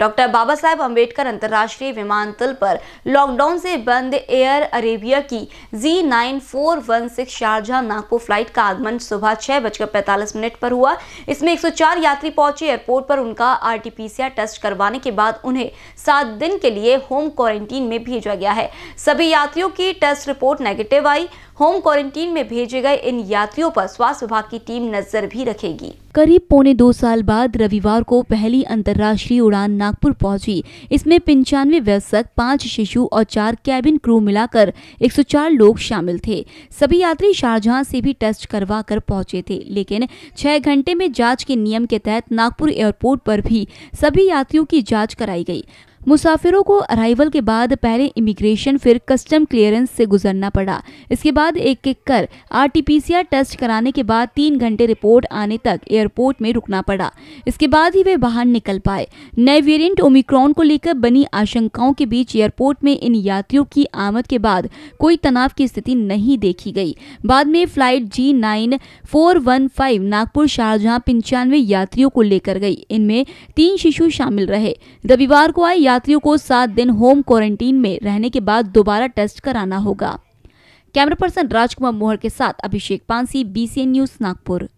doctor बाबा साहेब अम्बेडकर अंतर्राष्ट्रीय विमानतल पर लॉकडाउन से बंद एयर अरेबिया की G nine four one six Sharjah Nagpur flight का आगमन सुबह छह बजकर पैंतालीस मिनट पर हुआ इसमें एक सौ चार यात्री पहुंचे एयरपोर्ट पर उनका आर टेस्ट करवाने के बाद उन्हें सात दिन के लिए होम क्वारंटीन में भेजा गया है सभी यात्रियों की टेस्ट रिपोर्ट नेगेटिव आई होम क्वारंटीन में भेजे गए इन यात्रियों पर स्वास्थ्य विभाग की टीम नजर भी रखेगी करीब पौने दो साल बाद रविवार को पहली अंतर्राष्ट्रीय उड़ान नागपुर पहुंची इसमें पंचानवे वयस्क पांच शिशु और चार कैबिन क्रू मिलाकर 104 लोग शामिल थे सभी यात्री शारजहां से भी टेस्ट करवा कर पहुंचे थे लेकिन छह घंटे में जांच के नियम के तहत नागपुर एयरपोर्ट पर भी सभी यात्रियों की जाँच कराई गयी मुसाफिरों को अराइवल के बाद पहले इमिग्रेशन फिर कस्टम क्लियरेंस से गुजरना पड़ा इसके बाद एक एक कर आरटीपीसीआर टेस्ट कराने के बाद तीन घंटे रिपोर्ट आने तक एयरपोर्ट में रुकना पड़ा इसके बाद ही वे बाहर निकल पाए नए वेरिएंट ओमिक्रॉन को लेकर बनी आशंकाओं के बीच एयरपोर्ट में इन यात्रियों की आमद के बाद कोई तनाव की स्थिति नहीं देखी गई बाद में flight G nine four one five Nagpur शाहजहां पंचानवे यात्रियों को लेकर गई इनमें तीन शिशु शामिल रहे रविवार को आए यात्रियों को सात दिन होम क्वारंटीन में रहने के बाद दोबारा टेस्ट कराना होगा कैमरा पर्सन राजकुमार मोहर के साथ अभिषेक पांसी बीसीएन न्यूज नागपुर